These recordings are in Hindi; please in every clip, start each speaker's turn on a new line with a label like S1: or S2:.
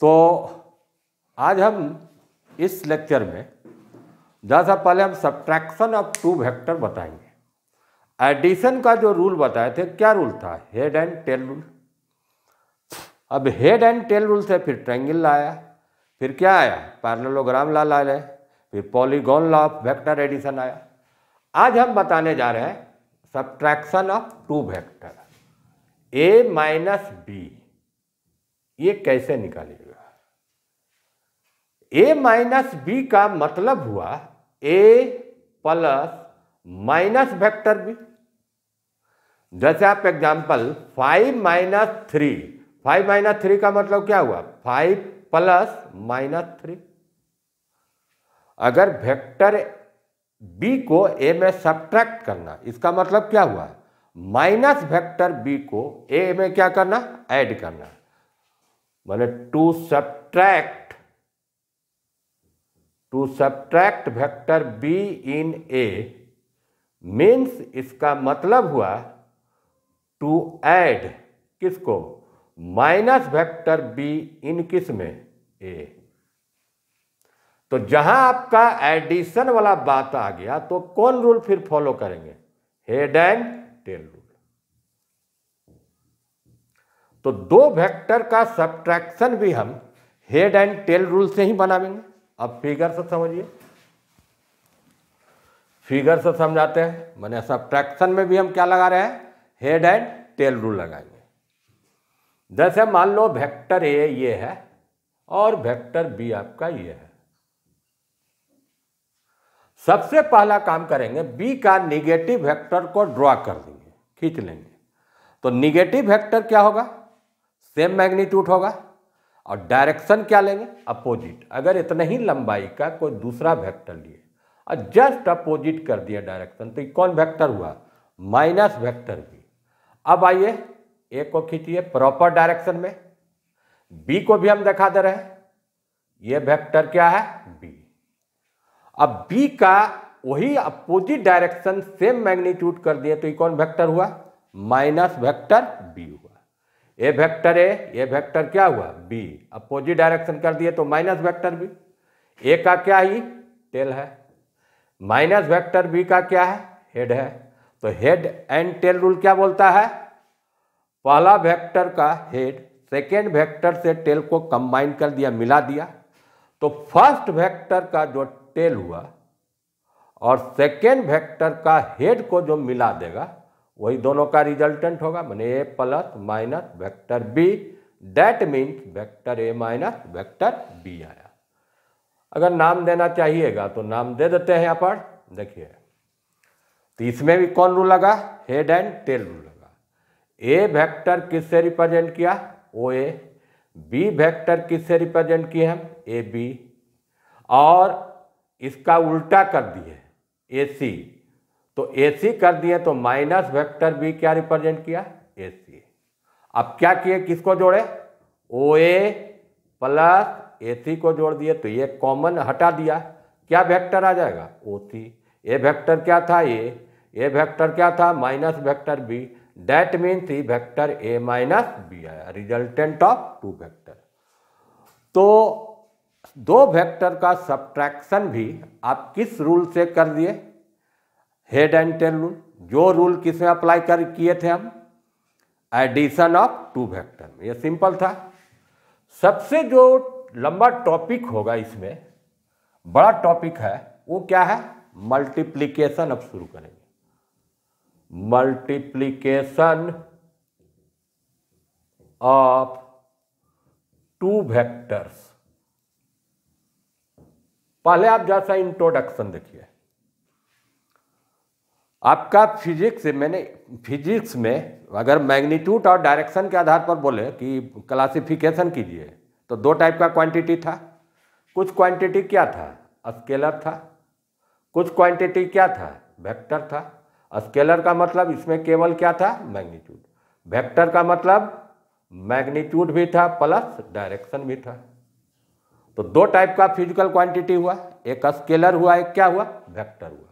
S1: तो आज हम इस लेक्चर में जैसा पहले हम सब्ट्रैक्शन ऑफ टू वेक्टर बताएंगे एडिशन का जो रूल बताए थे क्या रूल था हेड एंड टेल रूल अब हेड एंड टेल रूल से फिर ट्रेंगल लाया फिर क्या आया पैरलोग्राम ला ला फिर polygon law of vector addition आया आज हम बताने जा रहे हैं subtraction of two vector A minus B ये कैसे निकालेगा ए माइनस बी का मतलब हुआ A plus minus vector B जैसे आप example five minus three five minus three का मतलब क्या हुआ फाइव प्लस माइनस थ्री अगर वेक्टर बी को ए में सब्ट्रैक्ट करना इसका मतलब क्या हुआ माइनस वेक्टर बी को ए में क्या करना ऐड करना मैंने to subtract to subtract vector B in A means इसका मतलब हुआ टू ऐड किसको माइनस वेक्टर बी इन किस में ए तो जहां आपका एडिशन वाला बात आ गया तो कौन रूल फिर फॉलो करेंगे हेड एंड टेल रूल तो दो वेक्टर का सब्ट्रैक्शन भी हम हेड एंड टेल रूल से ही बनावेंगे अब फिगर से समझिए फिगर से समझाते हैं मैंने सब्ट्रैक्शन में भी हम क्या लगा रहे हैं हेड एंड टेल रूल लगाएंगे जैसे मान लो वेक्टर ए ये है और वेक्टर बी आपका ये है सबसे पहला काम करेंगे बी का निगेटिव वेक्टर को ड्रॉ कर देंगे खींच लेंगे तो निगेटिव वेक्टर क्या होगा सेम मैग्नीट्यूड होगा और डायरेक्शन क्या लेंगे अपोजिट अगर इतना ही लंबाई का कोई दूसरा वेक्टर लिए और जस्ट अपोजिट कर दिया डायरेक्शन तो कौन वेक्टर हुआ माइनस वेक्टर बी अब आइए ए को खींचिए प्रॉपर डायरेक्शन में बी को भी हम दिखा दे रहे हैं ये वेक्टर क्या है बी अब बी का वही अपोजिट डायरेक्शन सेम मैग्नीट्यूड कर दिया तो ये कौन वेक्टर हुआ माइनस वेक्टर बी हुआ ए वेक्टर ए ए वेक्टर क्या हुआ बी अपोजिट डायरेक्शन कर दिए तो माइनस वेक्टर बी ए का क्या ही टेल है माइनस वेक्टर बी का क्या है हेड है तो हेड एंड टेल रूल क्या बोलता है पहला वेक्टर का हेड सेकेंड वेक्टर से टेल को कंबाइन कर दिया मिला दिया तो फर्स्ट वेक्टर का जो टेल हुआ और सेकेंड वेक्टर का हेड को जो मिला देगा वही दोनों का रिजल्टेंट होगा मैंने A plus minus vector B that means vector A minus vector B आया अगर नाम देना चाहिएगा तो नाम दे देते हैं यहाँ पर देखिए तो इसमें भी कौन रूल लगा हेड एंड टेल रूल लगा ए वेक्टर किससे रिप्रेजेंट किया ओ ए बी वेक्टर किससे रिप्रेजेंट किए हम ए बी और इसका उल्टा कर दिए ए सी तो ए सी कर दिए तो माइनस वेक्टर बी क्या रिप्रेजेंट किया ए सी अब क्या किए किसको जोड़े ओ ए प्लस ए सी को जोड़ दिए तो ये कॉमन हटा दिया क्या वेक्टर आ जाएगा ओ सी ए वेक्टर क्या था ए ए वेक्टर क्या था minus vector B that means ई वेक्टर ए माइनस बी आया रिजल्टेंट ऑफ टू वेक्टर तो दो वेक्टर का सब्ट्रैक्शन भी आप किस रूल से कर दिए हेड एंड टेल रूल जो रूल किसे अप्लाई कर किए थे हम एडिशन ऑफ टू वेक्टर ये सिंपल था सबसे जो लंबा टॉपिक होगा इसमें बड़ा टॉपिक है वो क्या है मल्टीप्लीकेशन अब शुरू करेंगे मल्टीप्लीकेशन ऑफ टू वेक्टर्स पहले आप जैसा इंट्रोडक्शन देखिए आपका फिजिक्स मैंने फिजिक्स में अगर मैग्नीट्यूड और डायरेक्शन के आधार पर बोले कि क्लासिफिकेशन कीजिए तो दो टाइप का क्वांटिटी था कुछ क्वांटिटी क्या था स्केलर था कुछ क्वांटिटी क्या था वेक्टर था स्केलर का मतलब इसमें केवल क्या था मैग्नीट्यूड वेक्टर का मतलब मैग्नीट्यूड भी था प्लस डायरेक्शन भी था तो दो टाइप का फिजिकल क्वांटिटी हुआ एक स्केलर हुआ एक क्या हुआ वेक्टर हुआ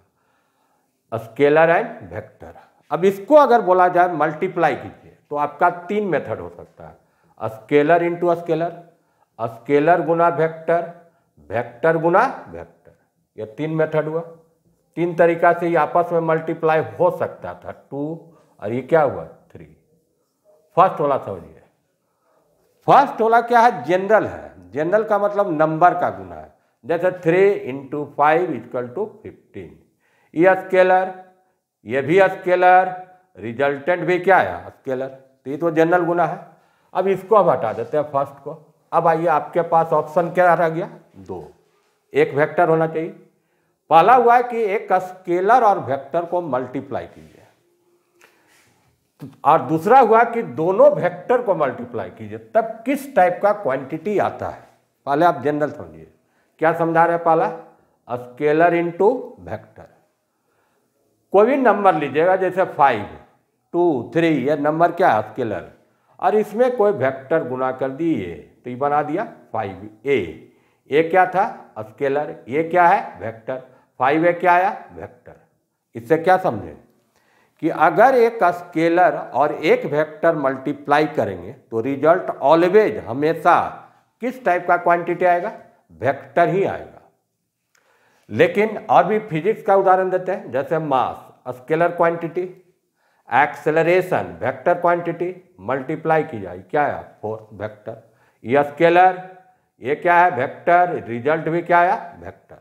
S1: स्केलर एंड वेक्टर अब इसको अगर बोला जाए मल्टीप्लाई कीजिए तो आपका तीन मेथड हो सकता है स्केलर इंटू स्केलर स्केलर गुना वेक्टर वेक्टर गुना वेक्टर ये तीन मेथड हुआ तीन तरीका से ये आपस में मल्टीप्लाई हो सकता था टू और ये क्या हुआ थ्री फर्स्ट वाला समझिए फर्स्ट वाला क्या है जनरल है जनरल का मतलब नंबर का गुना है जैसे three into five is equal to fifteen ये स्केलर ये भी स्केलर रिजल्टेंट भी क्या है स्केलर तो ये तो जनरल गुना है अब इसको अब हटा देते हैं फर्स्ट को अब आइए आपके पास ऑप्शन क्या रह गया दो एक वेक्टर होना चाहिए पहला हुआ है कि एक स्केलर और वेक्टर को मल्टीप्लाई कीजिए और दूसरा हुआ कि दोनों वेक्टर को मल्टीप्लाई कीजिए तब किस टाइप का क्वांटिटी आता है पहले आप जनरल समझिए क्या समझा रहे हैं पहला स्केलर इनटू वेक्टर कोई भी नंबर लीजिएगा जैसे फाइव टू थ्री ये नंबर क्या है स्केलर और इसमें कोई वेक्टर गुना कर दिए तो ये बना दिया फाइव ए ए क्या था स्केलर ये क्या है वेक्टर फाइव ए क्या आया वेक्टर इससे क्या समझे कि अगर एक स्केलर और एक वेक्टर मल्टीप्लाई करेंगे तो रिजल्ट ऑलवेज हमेशा किस टाइप का क्वांटिटी आएगा वेक्टर ही आएगा लेकिन और भी फिजिक्स का उदाहरण देते हैं जैसे mass scalar quantity acceleration vector quantity multiply की जाए क्या है फोर्स वेक्टर ये स्केलर ये क्या है वेक्टर रिजल्ट भी क्या आया वेक्टर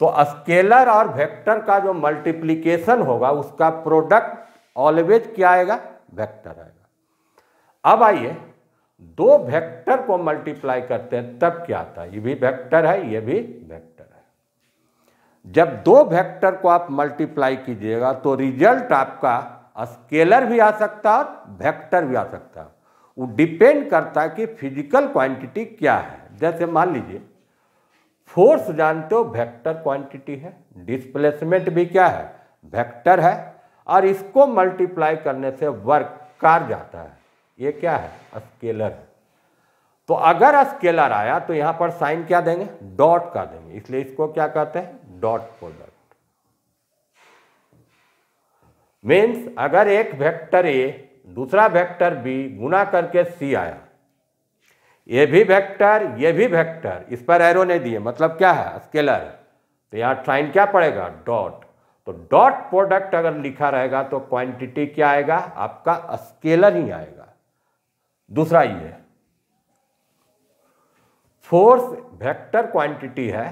S1: तो स्केलर और वेक्टर का जो मल्टीप्लीकेशन होगा उसका प्रोडक्ट ऑलवेज क्या आएगा वेक्टर आएगा अब आइए दो वेक्टर को मल्टीप्लाई करते हैं तब क्या आता है ये भी वेक्टर है ये भी वेक्टर जब दो वेक्टर को आप मल्टीप्लाई कीजिएगा तो रिजल्ट आपका स्केलर भी आ सकता है वेक्टर भी आ सकता है वो डिपेंड करता है कि फिजिकल क्वांटिटी क्या है जैसे मान लीजिए फोर्स जानते हो वेक्टर क्वांटिटी है डिस्प्लेसमेंट भी क्या है वेक्टर है और इसको मल्टीप्लाई करने से वर्क कार जाता है ये क्या है स्केलर है तो अगर स्केलर आया तो यहाँ पर साइन क्या देंगे डॉट का देंगे इसलिए इसको क्या कहते हैं डॉट प्रोडक्ट मीन्स अगर एक वेक्टर ए दूसरा वेक्टर बी गुना करके सी आया ये भी वेक्टर ये भी वेक्टर इस पर एरो नहीं दिए मतलब क्या है स्केलर तो यहाँ ट्राइन क्या पड़ेगा डॉट तो डॉट प्रोडक्ट अगर लिखा रहेगा तो क्वांटिटी क्या आएगा आपका स्केलर ही आएगा दूसरा ये फोर्स वेक्टर क्वांटिटी है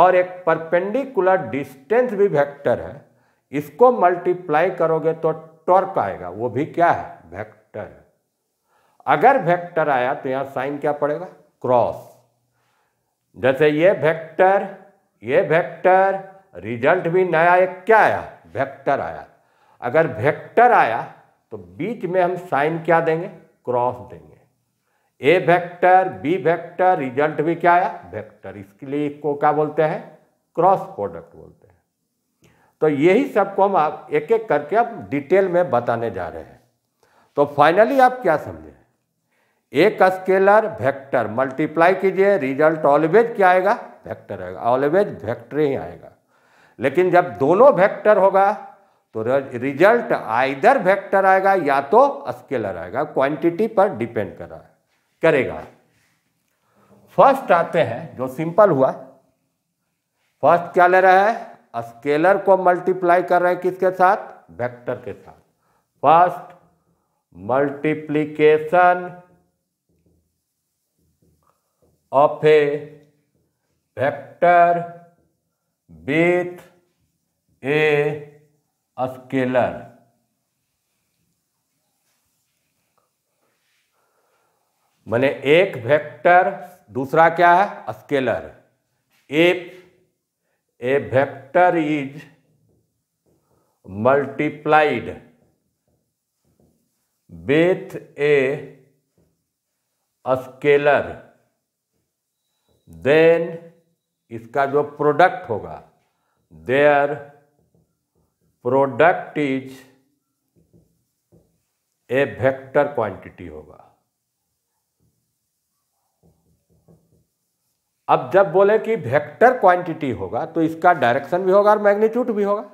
S1: और एक परपेंडिकुलर डिस्टेंस भी वेक्टर है इसको मल्टीप्लाई करोगे तो टॉर्क आएगा वो भी क्या है वेक्टर है अगर वेक्टर आया तो यहाँ साइन क्या पड़ेगा क्रॉस जैसे ये वेक्टर ये वेक्टर रिजल्ट भी नया एक क्या आया वेक्टर आया अगर वेक्टर आया तो बीच में हम साइन क्या देंगे क्रॉस देंगे A vector B vector result भी क्या आया वेक्टर इसके लिए इसको क्या बोलते हैं क्रॉस प्रोडक्ट बोलते हैं तो यही सबको हम आप एक एक करके अब डिटेल में बताने जा रहे हैं तो फाइनली आप क्या समझे एक स्केलर वेक्टर मल्टीप्लाई कीजिए रिजल्ट ऑलवेज क्या आएगा वेक्टर आएगा ऑलवेज वेक्टर ही आएगा लेकिन जब दोनों वेक्टर होगा तो रिजल्ट आइदर वेक्टर आएगा या तो स्केलर आएगा क्वांटिटी पर डिपेंड कर रहा है करेगा फर्स्ट आते हैं जो सिंपल हुआ फर्स्ट क्या ले रहा है स्केलर को मल्टीप्लाई कर रहे हैं किसके साथ वेक्टर के साथ first multiplication of a vector with a scalar मैंने एक वेक्टर दूसरा क्या है scalar if a vector is multiplied with a scalar then इसका जो प्रोडक्ट होगा their product is a vector quantity होगा अब जब बोले कि वेक्टर क्वांटिटी होगा तो इसका डायरेक्शन भी होगा और मैग्नीट्यूड भी होगा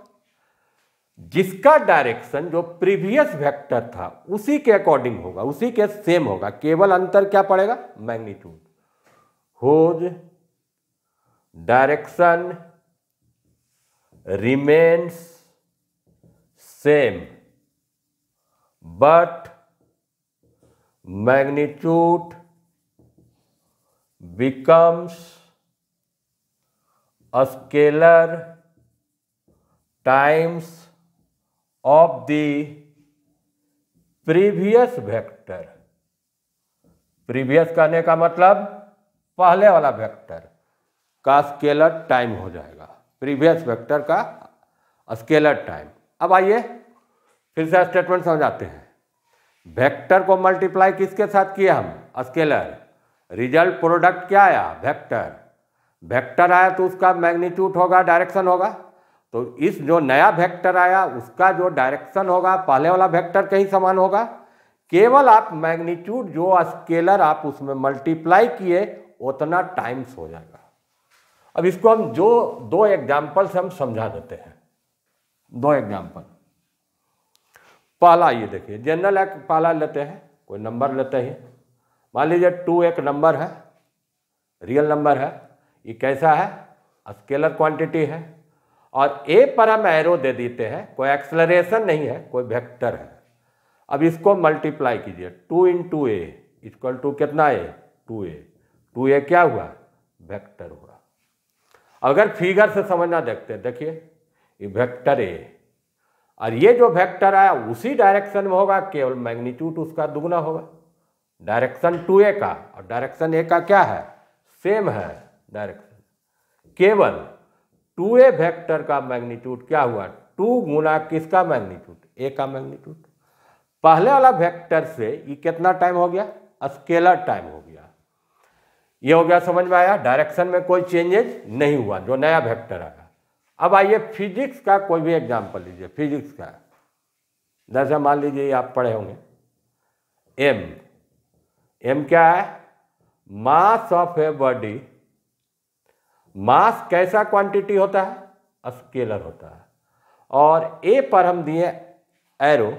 S1: जिसका डायरेक्शन जो प्रीवियस वेक्टर था उसी के अकॉर्डिंग होगा उसी के सेम होगा केवल अंतर क्या पड़ेगा magnitude whose direction remains same but magnitude becomes a scalar times of the previous vector previous कहने का मतलब पहले वाला वेक्टर का स्केलर टाइम हो जाएगा प्रीवियस वेक्टर का स्केलर टाइम अब आइए फिर से स्टेटमेंट समझाते हैं वेक्टर को मल्टीप्लाई किसके साथ किया हम स्केलर रिजल्ट प्रोडक्ट क्या आया वेक्टर वेक्टर आया तो उसका मैग्नीट्यूड होगा डायरेक्शन होगा तो इस जो नया वेक्टर आया उसका जो डायरेक्शन होगा पहले वाला वेक्टर कहीं समान होगा केवल आप मैग्नीट्यूड जो स्केलर आप उसमें मल्टीप्लाई किए उतना टाइम्स हो जाएगा अब इसको हम जो दो एग्जाम्पल से हम समझा देते हैं दो एग्जाम्पल पहला ये देखिए जनरल पहला लेते हैं कोई नंबर लेते हैं मान लीजिए टू एक नंबर है रियल नंबर है ये कैसा है स्केलर क्वांटिटी है और ए पर हम एरो दे देते हैं कोई एक्सलरेशन नहीं है कोई वेक्टर है अब इसको मल्टीप्लाई कीजिए two into A equal to कितना ए टू ए टू ए क्या हुआ वेक्टर हुआ अगर फिगर से समझना देखते हैं देखिए ये वेक्टर ए और ये जो वेक्टर आया उसी डायरेक्शन में होगा केवल मैग्नीट्यूड उसका दुगना होगा डायरेक्शन टू ए का और डायरेक्शन ए का क्या है सेम है डायरेक्शन केवल टू ए वैक्टर का मैग्नीट्यूड क्या हुआ टू गुना किसका मैग्नीट्यूड ए का मैग्नीट्यूड पहले वाला वेक्टर से ये कितना टाइम हो गया स्केलर टाइम हो गया ये हो गया समझ में आया डायरेक्शन में कोई चेंजेज नहीं हुआ जो नया वेक्टर आया अब आइए फिजिक्स का कोई भी एग्जाम्पल लीजिए फिजिक्स का जैसे मान लीजिए आप पढ़े होंगे एम एम क्या है mass of a body mass कैसा क्वांटिटी होता है स्केलर होता है और ए पर हम दिए एरो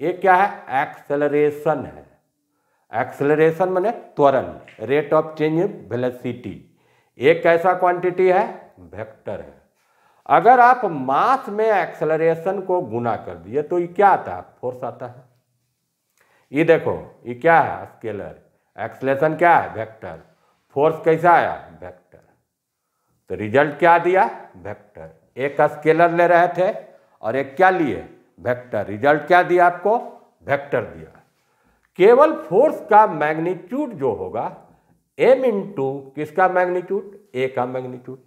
S1: ये क्या है एक्सेलरेशन है एक्सेलरेशन मैंने त्वरण rate of change velocity A कैसा क्वांटिटी है वेक्टर है अगर आप मास में एक्सेलरेशन को गुना कर दिए तो ये क्या आता है फोर्स आता है ये देखो ये क्या है स्केलर एक्सलेशन क्या है वेक्टर फोर्स कैसा आया वेक्टर तो रिजल्ट क्या दिया वेक्टर एक स्केलर ले रहे थे और एक क्या लिए वेक्टर रिजल्ट क्या दिया आपको वेक्टर दिया केवल फोर्स का मैग्नीट्यूड जो होगा एम इंटू किसका मैग्नीट्यूड ए का मैग्नीट्यूड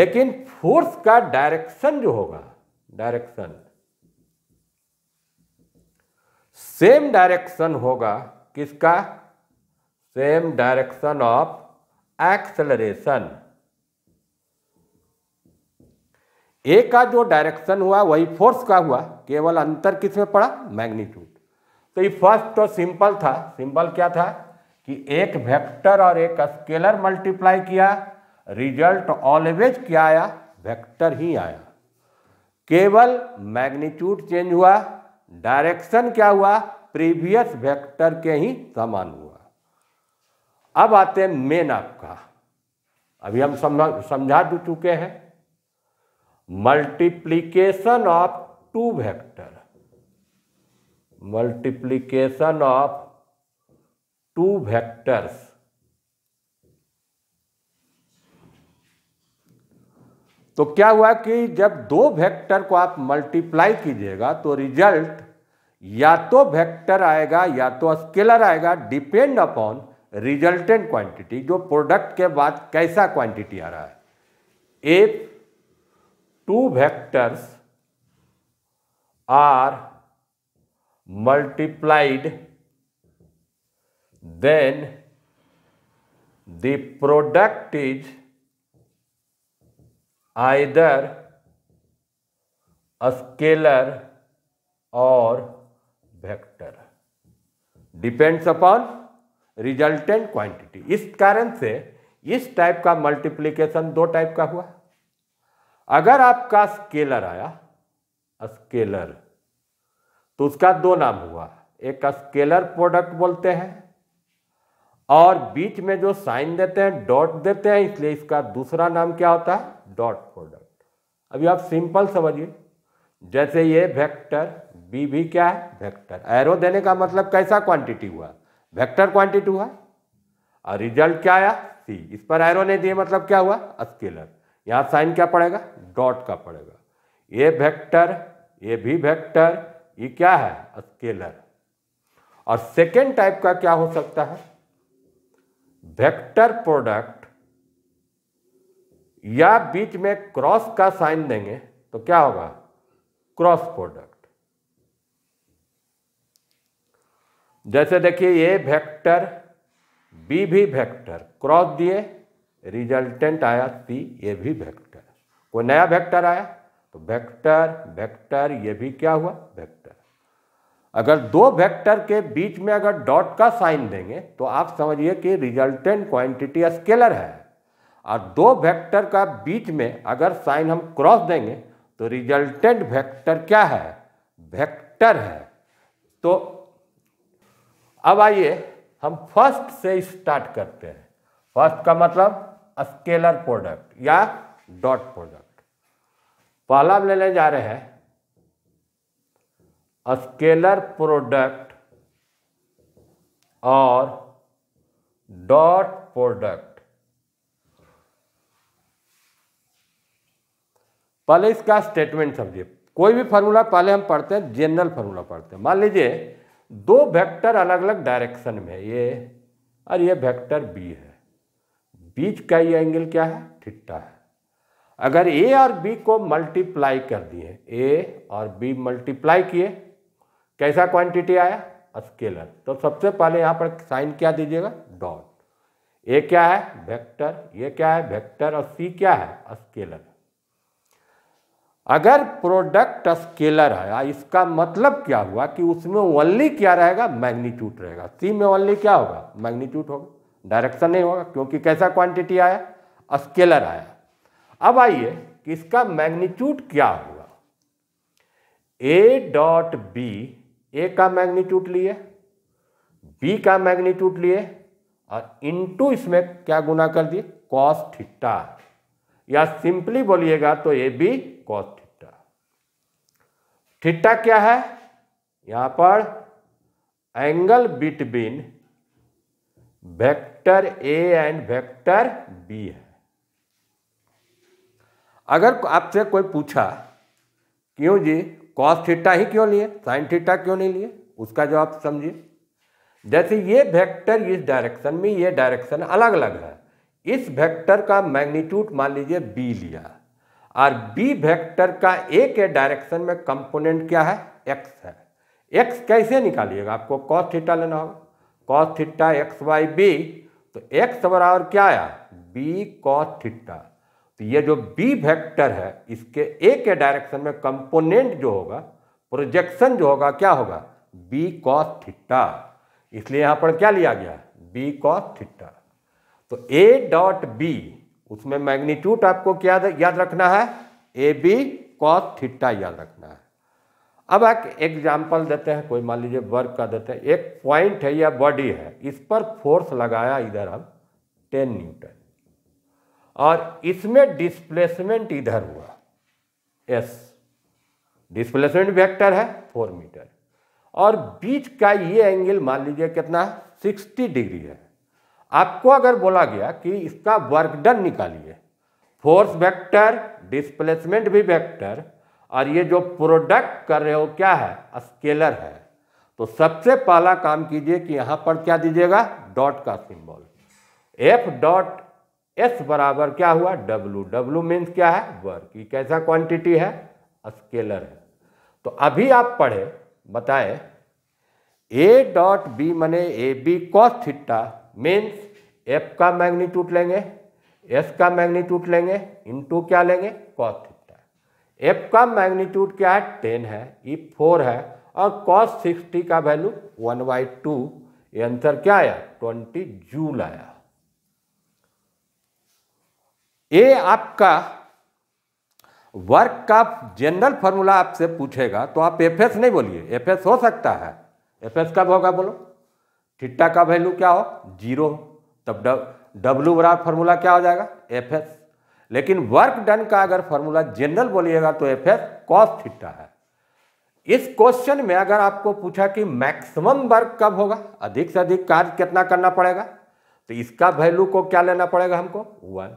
S1: लेकिन फोर्स का डायरेक्शन जो होगा डायरेक्शन सेम डायरेक्शन होगा किसका same direction of acceleration A का जो डायरेक्शन हुआ वही फोर्स का हुआ केवल अंतर किस में पड़ा मैग्नीट्यूड तो ये फर्स्ट तो सिंपल था सिंपल क्या था कि एक वेक्टर और एक स्केलर मल्टीप्लाई किया रिजल्ट ऑलवेज क्या आया वेक्टर ही आया केवल मैग्नीट्यूड चेंज हुआ डायरेक्शन क्या हुआ प्रीवियस वेक्टर के ही समान हुआ अब आते हैं मेन आपका अभी हम समझा दे चुके हैं multiplication of two vector multiplication of two vectors तो क्या हुआ कि जब दो वेक्टर को आप मल्टीप्लाई कीजिएगा तो रिजल्ट या तो वेक्टर आएगा या तो स्केलर आएगा डिपेंड अपॉन रिजल्टेंट क्वांटिटी जो प्रोडक्ट के बाद कैसा क्वांटिटी आ रहा है if two vectors are multiplied then the product is either scalar or vector depends upon resultant quantity इस कारण से इस टाइप का मल्टीप्लीकेशन दो टाइप का हुआ अगर आपका स्केलर आया स्केलर तो उसका दो नाम हुआ एक स्केलर प्रोडक्ट बोलते हैं और बीच में जो साइन देते हैं डॉट देते हैं इसलिए इसका दूसरा नाम क्या होता है डॉट प्रोडक्ट अभी आप सिंपल समझिए जैसे ये वेक्टर बी भी क्या है वेक्टर एरो देने का मतलब कैसा क्वांटिटी हुआ वेक्टर क्वांटिटी हुआ और रिजल्ट क्या आया सी इस पर एरो नहीं दिए मतलब क्या हुआ स्केलर यहाँ साइन क्या पड़ेगा डॉट का पड़ेगा ये वेक्टर ये भी वेक्टर ये क्या है स्केलर और सेकेंड टाइप का क्या हो सकता है वेक्टर प्रोडक्ट या बीच में क्रॉस का साइन देंगे तो क्या होगा क्रॉस प्रोडक्ट जैसे देखिए ये वेक्टर बी भी वेक्टर क्रॉस दिए रिजल्टेंट आया सी ये भी वेक्टर कोई नया वेक्टर आया तो वेक्टर वेक्टर ये भी क्या हुआ वेक्टर अगर दो वेक्टर के बीच में अगर डॉट का साइन देंगे तो आप समझिए कि रिजल्टेंट क्वांटिटी स्केलर है और दो वेक्टर का बीच में अगर साइन हम क्रॉस देंगे तो रिजल्टेंट वेक्टर क्या है वेक्टर है तो अब आइए हम फर्स्ट से स्टार्ट करते हैं फर्स्ट का मतलब स्केलर प्रोडक्ट या डॉट प्रोडक्ट पहला हम लेने जा रहे हैं स्केलर प्रोडक्ट और डॉट प्रोडक्ट पहले इसका स्टेटमेंट समझिए कोई भी फार्मूला पहले हम पढ़ते हैं जनरल फार्मूला पढ़ते हैं मान लीजिए दो वेक्टर अलग अलग डायरेक्शन में ये और ये वेक्टर बी है बीच का ये एंगल क्या है ठिट्टा है अगर ए और बी को मल्टीप्लाई कर दिए ए और बी मल्टीप्लाई किए कैसा क्वांटिटी आया स्केलर तो सबसे पहले यहाँ पर साइन क्या दीजिएगा डॉट ए क्या है वेक्टर ये क्या है वेक्टर और सी क्या है स्केलर अगर प्रोडक्ट स्केलर है इसका मतलब क्या हुआ कि उसमें ओनली क्या रहेगा मैग्नीट्यूट रहेगा सी में ओनली क्या होगा मैग्नीट्यूट होगा डायरेक्शन नहीं होगा क्योंकि कैसा क्वांटिटी आया स्केलर आया अब आइए कि इसका मैग्नीट्यूट क्या हुआ ए डॉट बी ए का मैग्नीट्यूट लिए बी का मैग्नीट्यूट लिए और इनटू इसमें क्या गुना कर दिए कॉस थीटा या सिंपली बोलिएगा तो ये बी कॉस थीटा थीटा क्या है यहां पर angle between vector A and vector B है अगर आपसे कोई पूछा क्यों जी कॉस थीटा ही क्यों लिए साइन थीटा क्यों नहीं लिए उसका जवाब समझिए जैसे ये वेक्टर इस डायरेक्शन में ये डायरेक्शन अलग अलग है इस वेक्टर का मैग्नीट्यूड मान लीजिए बी लिया और बी वेक्टर का ए के डायरेक्शन में कंपोनेंट क्या है एक्स है एक्स कैसे निकालिएगा आपको कॉस थीटा लेना होगा cos theta X Y B तो एक्स बराबर क्या आया बी कॉस थीटा तो ये जो बी वेक्टर है इसके ए के डायरेक्शन में कंपोनेंट जो होगा प्रोजेक्शन जो होगा क्या होगा बी कॉस थीटा इसलिए यहाँ पर क्या लिया गया बी कॉस थीटा तो ए डॉट बी उसमें मैग्नीट्यूट आपको क्या याद रखना है ए बी कॉस थीटा याद रखना है अब एक एग्जाम्पल देते हैं कोई मान लीजिए वर्क का देते हैं एक पॉइंट है या बॉडी है इस पर फोर्स लगाया इधर हम टेन न्यूटन और इसमें डिस्प्लेसमेंट इधर हुआ एस डिस्प्लेसमेंट वेक्टर है फोर मीटर और बीच का ये एंगल मान लीजिए कितना है सिक्सटी डिग्री है आपको अगर बोला गया कि इसका वर्क डन निकालिए फोर्स वेक्टर डिस्प्लेसमेंट भी वेक्टर और ये जो प्रोडक्ट कर रहे हो क्या है स्केलर है तो सबसे पहला काम कीजिए कि यहाँ पर क्या दीजिएगा डॉट का सिंबल एफ डॉट एस बराबर क्या हुआ डब्लू डब्लू मीन्स क्या है वर्क ये कैसा क्वांटिटी है स्केलर है तो अभी आप पढ़े बताए ए डॉट बी मने A B cos theta means F का मैग्नीट्यूट लेंगे एस का मैग्नीट्यूट लेंगे इनटू क्या लेंगे कॉस थीटा एफ का मैग्नीट्यूट क्या है टेन है ई फोर है और कॉस सिक्सटी का value one by two answer क्या आया ट्वेंटी जूल आया ये आपका वर्क का जनरल फॉर्मूला आपसे पूछेगा तो आप एफ एस नहीं बोलिए एफ एस हो सकता है एफ एस कब होगा बोलो थीटा का वैल्यू क्या हो जीरो हो तब डब्ल्यू बराबर फार्मूला क्या हो जाएगा एफ एस लेकिन वर्क डन का अगर फॉर्मूला जनरल बोलिएगा तो एफ एस कॉस थीटा है इस क्वेश्चन में अगर आपको पूछा कि मैक्सिमम वर्क कब होगा अधिक से अधिक कार्य कितना करना पड़ेगा तो इसका वैल्यू को क्या लेना पड़ेगा हमको वन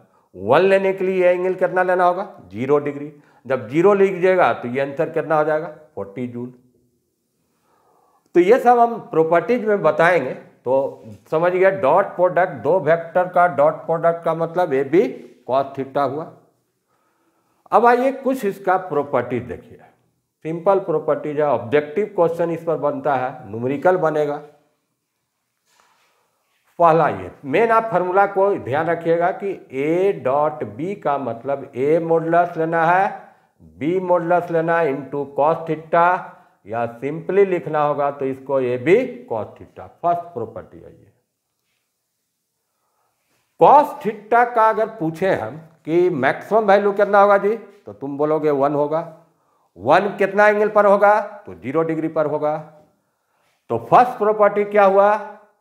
S1: वन लेने के लिए एंगल कितना लेना होगा जीरो डिग्री जब जीरो लीजिएगा तो ये आंसर कितना हो जाएगा फोर्टी जूल तो ये सब हम प्रॉपर्टीज में बताएंगे तो समझ गया डॉट प्रोडक्ट दो वेक्टर का डॉट प्रोडक्ट का मतलब ए बी कॉस थीटा हुआ अब आइए कुछ इसका प्रॉपर्टीज देखिए सिंपल प्रॉपर्टीज है ऑब्जेक्टिव क्वेश्चन इस पर बनता है न्यूमेरिकल बनेगा पहला ये मेन आप फार्मूला को ध्यान रखिएगा कि ए डॉट बी का मतलब ए मोडलस लेना है बी मोडलस लेना है इंटू कॉस थीटा या सिंपली लिखना होगा तो इसको A B cos theta first property है ये कॉस थीटा का अगर पूछे हम कि मैक्सिमम वैल्यू कितना होगा जी तो तुम बोलोगे वन होगा वन कितना एंगल पर होगा तो जीरो डिग्री पर होगा तो फर्स्ट प्रॉपर्टी क्या हुआ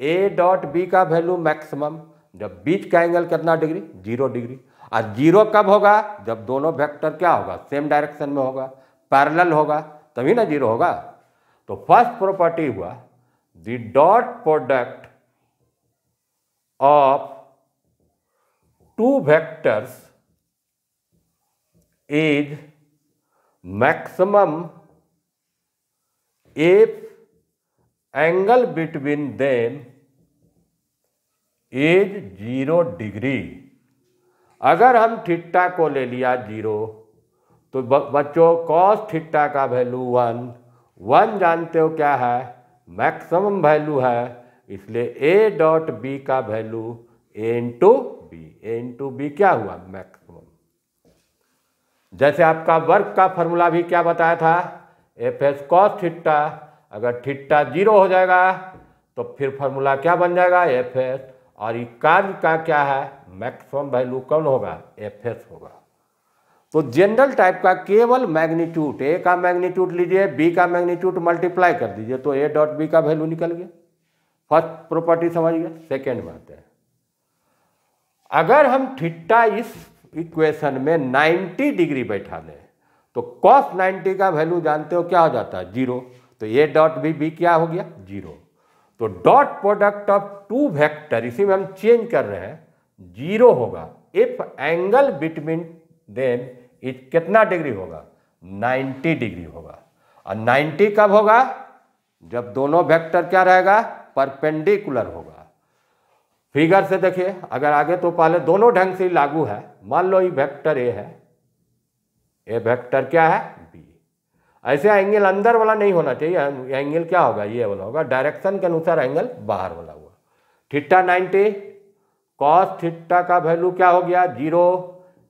S1: ए डॉट बी का वैल्यू मैक्सिमम जब बीच का एंगल कितना डिग्री जीरो डिग्री और जीरो कब होगा जब दोनों वेक्टर क्या होगा सेम डायरेक्शन में होगा पैरेलल होगा तभी ना जीरो होगा तो फर्स्ट प्रॉपर्टी हुआ the dot product of two vectors is maximum if angle between them is zero degree अगर हम थीटा को ले लिया जीरो तो बच्चों कॉस थीटा का वैल्यू वन वन जानते हो क्या है मैक्सिमम वैल्यू है इसलिए ए डॉट बी का value A into B A into B क्या हुआ मैक्सिमम जैसे आपका वर्क का फॉर्मूला भी क्या बताया था एफ एस कॉस थीटा अगर थीटा जीरो हो जाएगा तो फिर फॉर्मूला क्या बन जाएगा एफ एस और कार्य का क्या है मैक्सिमम वैल्यू कौन होगा एफ एस होगा तो जनरल टाइप का केवल मैग्नीट्यूट ए का मैग्नीट्यूट लीजिए बी का मैग्नीट्यूट मल्टीप्लाई कर दीजिए तो ए डॉट बी का वैल्यू निकल गया फर्स्ट प्रॉपर्टी समझ गया सेकेंड बात है अगर हम ठिट्टा इस इक्वेशन में 90 डिग्री बैठा दें तो कॉस 90 का वैल्यू जानते हो क्या हो जाता है जीरो तो ए डॉट बी बी क्या हो गया जीरो तो dot product of two vector इसी में हम चेंज कर रहे हैं जीरो होगा if angle between them it कितना डिग्री होगा 90 डिग्री होगा और 90 कब होगा जब दोनों वेक्टर क्या रहेगा परपेंडिकुलर होगा फिगर से देखिए अगर आगे तो पहले दोनों ढंग से लागू है मान लो ये वेक्टर ए है ए वेक्टर क्या है बी ऐसे एंगल अंदर वाला नहीं होना चाहिए एंगल क्या होगा ये वाला होगा डायरेक्शन के अनुसार एंगल बाहर वाला हुआ थिट्टा 90 कॉस थिट्टा का वैल्यू क्या हो गया जीरो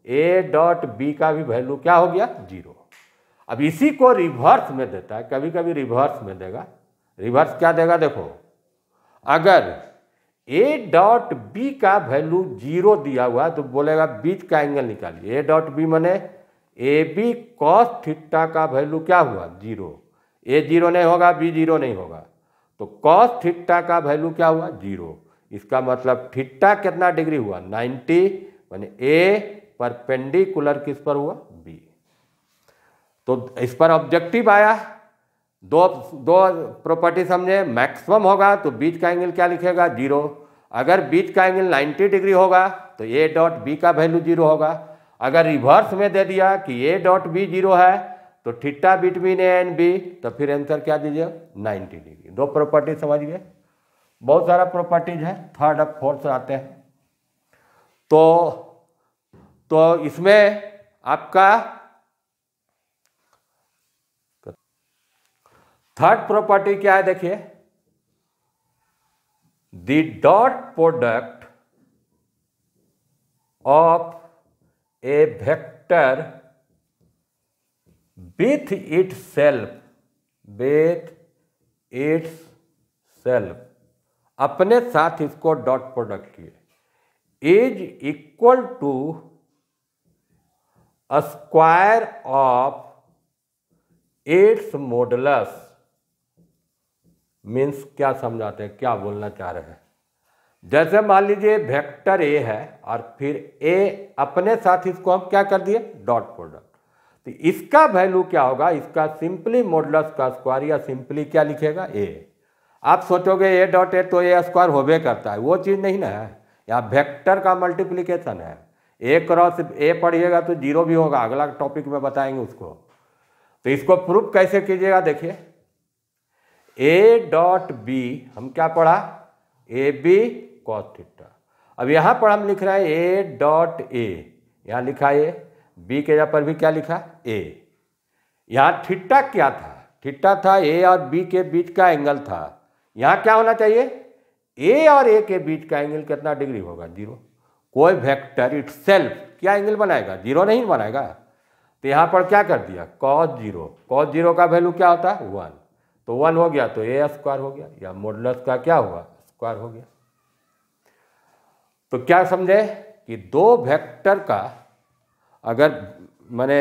S1: ए डॉट बी का भी वैल्यू क्या हो गया जीरो अब इसी को रिवर्स में देता है कभी कभी रिवर्स में देगा रिवर्स क्या देगा देखो अगर ए डॉट बी का वैल्यू जीरो दिया हुआ तो बोलेगा बीच का एंगल निकालिए ए डॉट बी मैने ए बी कॉस थीटा का वैल्यू क्या हुआ जीरो ए जीरो नहीं होगा बी जीरो नहीं होगा तो कॉस थीटा का वैल्यू क्या हुआ जीरो इसका मतलब थीटा कितना डिग्री हुआ नाइन्टी मैंने ए परपेंडिकुलर किस पर हुआ बी तो इस पर ऑब्जेक्टिव आया दो दो प्रॉपर्टी समझे मैक्सिमम होगा तो बीच का एंगल क्या लिखेगा जीरो अगर बीच का एंगल 90 डिग्री होगा तो ए डॉट बी का वैल्यू जीरो होगा अगर रिवर्स में दे दिया कि ए डॉट बी जीरो है तो theta between A and B तो फिर आंसर क्या दीजिए 90 डिग्री दो प्रॉपर्टी समझ गए बहुत सारा प्रॉपर्टीज है थर्ड और फोर्थ आते हैं तो तो इसमें आपका थर्ड प्रॉपर्टी क्या है देखिए product of a vector with itself with itself अपने साथ इसको डॉट प्रोडक्ट किए is equal to square of its modulus means क्या समझाते हैं क्या बोलना चाह रहे हैं जैसे मान लीजिए वेक्टर ए है और फिर ए अपने साथ इसको हम क्या कर दिए डॉट प्रोडक्ट तो इसका वैल्यू क्या होगा इसका सिंपली मॉडलस का स्क्वायर या सिंपली क्या लिखेगा ए आप सोचोगे ए डॉट ए तो ए स्क्वायर होबे करता है वो चीज़ नहीं ना है यहाँ वेक्टर का मल्टीप्लीकेशन है एक क्रॉस ए पढ़िएगा तो जीरो भी होगा अगला टॉपिक में बताएंगे उसको तो इसको प्रूफ कैसे कीजिएगा देखिए ए डॉट बी हम क्या पढ़ा ए बी कॉस थीटा अब यहाँ पर हम लिख रहे हैं ए डॉट ए यहाँ लिखा है बी के यहाँ पर भी क्या लिखा ए यहाँ थीटा क्या था थीटा था ए और बी के बीच का एंगल था यहाँ क्या होना चाहिए ए और ए के बीच का एंगल कितना डिग्री होगा जीरो कोई वेक्टर इट क्या एंगल बनाएगा जीरो नहीं बनाएगा तो यहाँ पर क्या कर दिया कॉस जीरो कॉस जीरो का वैल्यू क्या होता है वन तो वन हो गया तो ए स्क्वायर हो गया या मोडलस का क्या हुआ स्क्वायर हो गया तो क्या समझे कि दो वेक्टर का अगर मैंने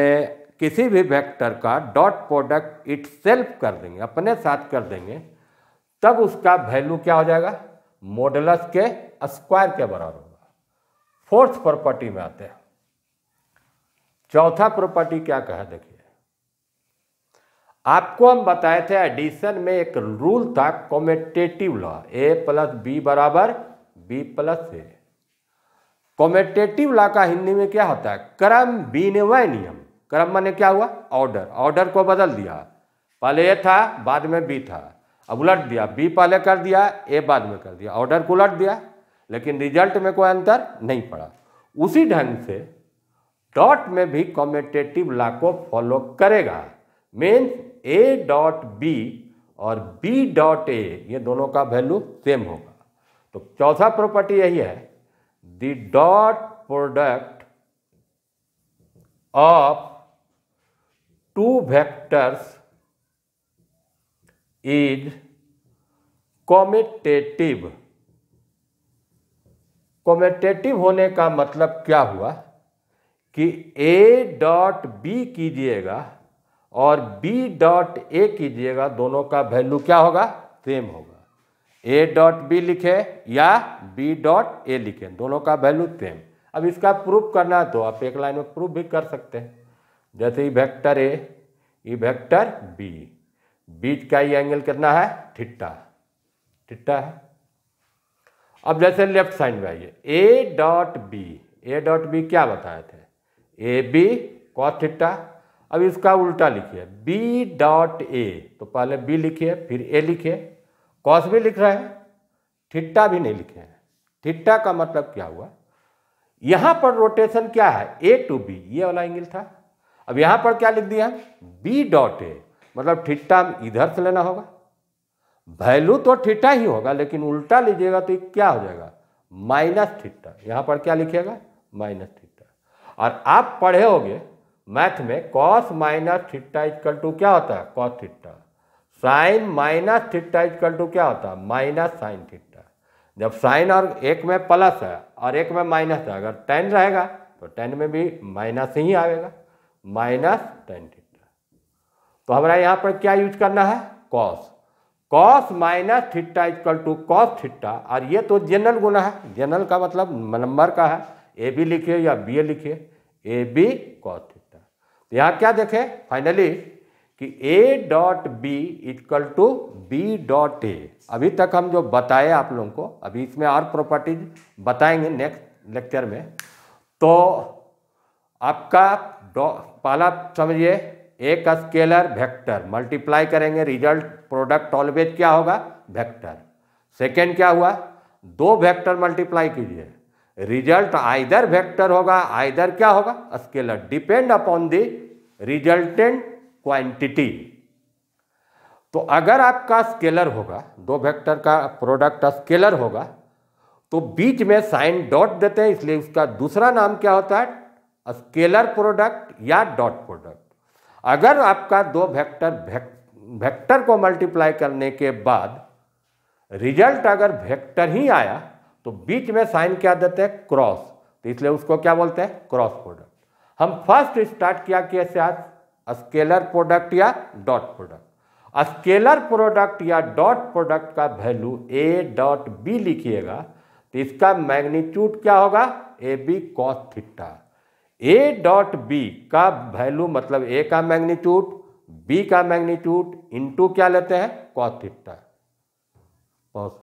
S1: किसी भी वेक्टर का डॉट प्रोडक्ट इट कर देंगे अपने साथ कर देंगे तब उसका वैल्यू क्या हो जाएगा मोडलस के स्क्वायर के बराबर फोर्थ प्रॉपर्टी में आते हैं चौथा प्रॉपर्टी क्या कहा देखिए आपको हम बताए थे एडिशन में एक रूल था commutative law A plus B बराबर B plus A commutative law का हिंदी में क्या होता है क्रम विनिमय नियम क्रम मैंने क्या हुआ ऑर्डर ऑर्डर को बदल दिया पहले ए था बाद में बी था अब उलट दिया बी पहले कर दिया ए बाद में कर दिया ऑर्डर को उलट दिया लेकिन रिजल्ट में कोई अंतर नहीं पड़ा उसी ढंग से डॉट में भी कॉमेटेटिव लॉ को फॉलो करेगा मीन्स ए डॉट बी और बी डॉट ए ये दोनों का वैल्यू सेम होगा तो चौथा प्रॉपर्टी यही है the dot product of two vectors is commutative commutative होने का मतलब क्या हुआ कि ए डॉट बी कीजिएगा और बी डॉट ए कीजिएगा दोनों का वैल्यू क्या होगा सेम होगा ए डॉट बी लिखे या बी डॉट ए लिखे दोनों का वैल्यू सेम अब इसका प्रूफ करना तो आप एक लाइन में प्रूफ भी कर सकते हैं जैसे ई वेक्टर ए ई वेक्टर बी बीच का ये एंगल कितना है ठिट्टा ठिट्टा है अब जैसे लेफ्ट साइड में आइए A dot B A dot B क्या बताए थे ए बी कॉस थीटा अब इसका उल्टा लिखिए बी डॉट ए तो पहले बी लिखिए फिर ए लिखिए कॉस भी लिख रहे हैं ठिट्टा भी नहीं लिखे हैं ठिट्टा का मतलब क्या हुआ यहाँ पर रोटेशन क्या है ए टू बी ये वाला एंगल था अब यहाँ पर क्या लिख दिया बी डॉट ए मतलब ठिट्टा इधर से लेना होगा वैल्यू तो थीटा ही होगा लेकिन उल्टा लीजिएगा तो क्या हो जाएगा माइनस थीटा यहाँ पर क्या लिखिएगा माइनस थीटा और आप पढ़े होगे मैथ में cos minus theta is equal to क्या होता है cos theta sine minus theta is equal to क्या होता है माइनस साइन थीटा जब साइन और एक में प्लस है और एक में माइनस है अगर टेन रहेगा तो टेन में भी माइनस ही आएगा माइनस टेन थीटा तो हमारा यहाँ पर क्या यूज करना है cos cos minus theta equal to cos theta और ये तो जनरल गुना है जनरल का मतलब नंबर का है ए बी लिखिए या बी ए लिखिए ए बी कॉस थिट्टा तो यहाँ क्या देखें फाइनली कि A dot B equal to B dot A अभी तक हम जो बताए आप लोगों को अभी इसमें और प्रॉपर्टीज बताएंगे नेक्स्ट लेक्चर में तो आपका पहला समझिए एक स्केलर वेक्टर मल्टीप्लाई करेंगे रिजल्ट प्रोडक्ट ऑलवेज क्या होगा वेक्टर सेकेंड क्या हुआ दो वेक्टर मल्टीप्लाई कीजिए रिजल्ट आइदर वेक्टर होगा आइदर क्या होगा scalar depend upon the resultant quantity तो अगर आपका स्केलर होगा दो वेक्टर का प्रोडक्ट स्केलर होगा तो बीच में साइन डॉट देते हैं इसलिए उसका दूसरा नाम क्या होता है स्केलर प्रोडक्ट या डॉट प्रोडक्ट अगर आपका दो वेक्टर वेक्टर को मल्टीप्लाई करने के बाद रिजल्ट अगर वेक्टर ही आया तो बीच में साइन क्या देते हैं क्रॉस तो इसलिए उसको क्या बोलते हैं क्रॉस प्रोडक्ट हम फर्स्ट स्टार्ट किया कैसे आज स्केलर प्रोडक्ट या डॉट प्रोडक्ट स्केलर प्रोडक्ट या डॉट प्रोडक्ट का वैल्यू ए डॉट बी लिखिएगा तो इसका मैग्नीट्यूड क्या होगा A B cos theta A dot B का वैल्यू मतलब ए का मैग्नीट्यूड बी का मैग्नीट्यूड इनटू क्या लेते हैं कॉथ